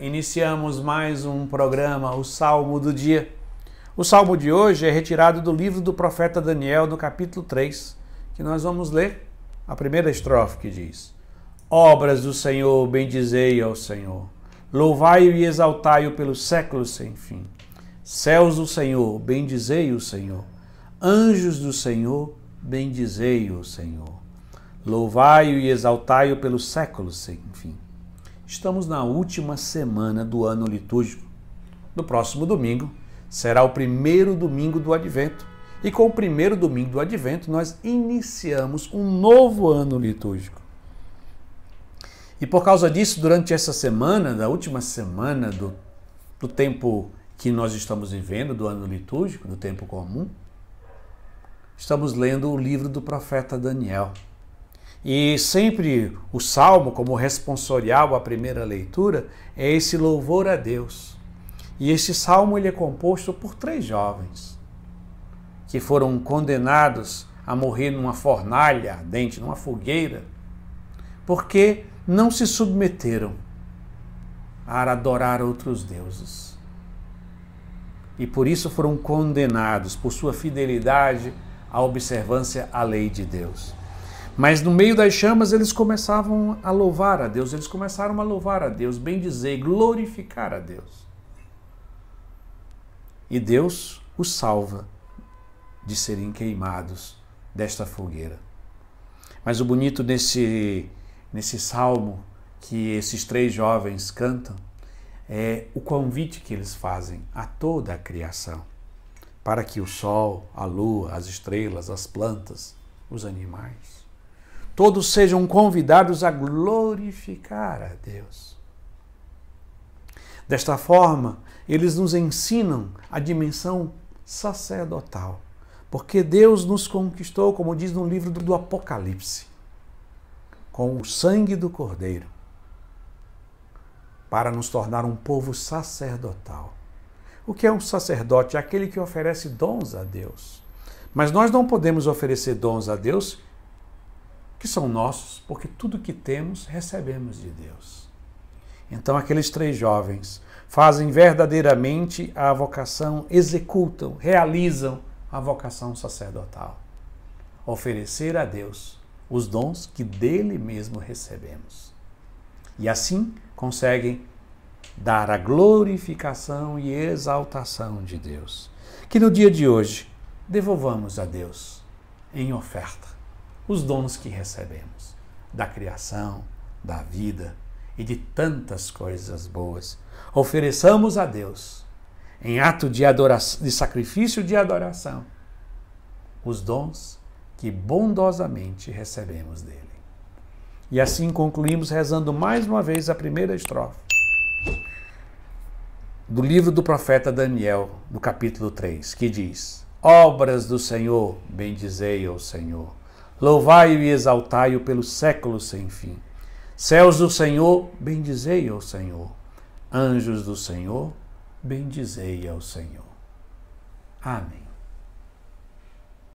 Iniciamos mais um programa, o Salmo do Dia. O salmo de hoje é retirado do livro do profeta Daniel, no capítulo 3, que nós vamos ler a primeira estrofe que diz: Obras do Senhor, bendizei ao Senhor. Louvai-o e exaltai-o pelos séculos sem fim. Céus do Senhor, bendizei o Senhor. Anjos do Senhor, bendizei o Senhor. Louvai-o e exaltai-o pelos séculos sem fim. Estamos na última semana do ano litúrgico. No próximo domingo será o primeiro domingo do Advento. E com o primeiro domingo do Advento, nós iniciamos um novo ano litúrgico. E por causa disso, durante essa semana, da última semana do, do tempo que nós estamos vivendo, do ano litúrgico, do tempo comum, estamos lendo o livro do profeta Daniel. E sempre o salmo, como responsorial à primeira leitura, é esse louvor a Deus. E este salmo ele é composto por três jovens que foram condenados a morrer numa fornalha ardente, numa fogueira, porque não se submeteram a adorar outros deuses. E por isso foram condenados por sua fidelidade à observância à lei de Deus. Mas no meio das chamas eles começavam a louvar a Deus, eles começaram a louvar a Deus, bem dizer, glorificar a Deus. E Deus os salva de serem queimados desta fogueira. Mas o bonito nesse, nesse salmo que esses três jovens cantam é o convite que eles fazem a toda a criação para que o sol, a lua, as estrelas, as plantas, os animais, todos sejam convidados a glorificar a Deus. Desta forma, eles nos ensinam a dimensão sacerdotal, porque Deus nos conquistou, como diz no livro do Apocalipse, com o sangue do Cordeiro, para nos tornar um povo sacerdotal. O que é um sacerdote? É aquele que oferece dons a Deus. Mas nós não podemos oferecer dons a Deus que são nossos, porque tudo que temos recebemos de Deus. Então, aqueles três jovens fazem verdadeiramente a vocação, executam, realizam a vocação sacerdotal oferecer a Deus os dons que dele mesmo recebemos. E assim conseguem dar a glorificação e exaltação de Deus. Que no dia de hoje devolvamos a Deus em oferta os dons que recebemos da criação, da vida e de tantas coisas boas. Ofereçamos a Deus, em ato de, adoração, de sacrifício de adoração, os dons que bondosamente recebemos dele. E assim concluímos rezando mais uma vez a primeira estrofe do livro do profeta Daniel, no capítulo 3, que diz: Obras do Senhor, bendizei o Senhor Louvai-o e exaltai-o pelos séculos sem fim. Céus do Senhor, bendizei ao Senhor. Anjos do Senhor, bendizei ao Senhor. Amém.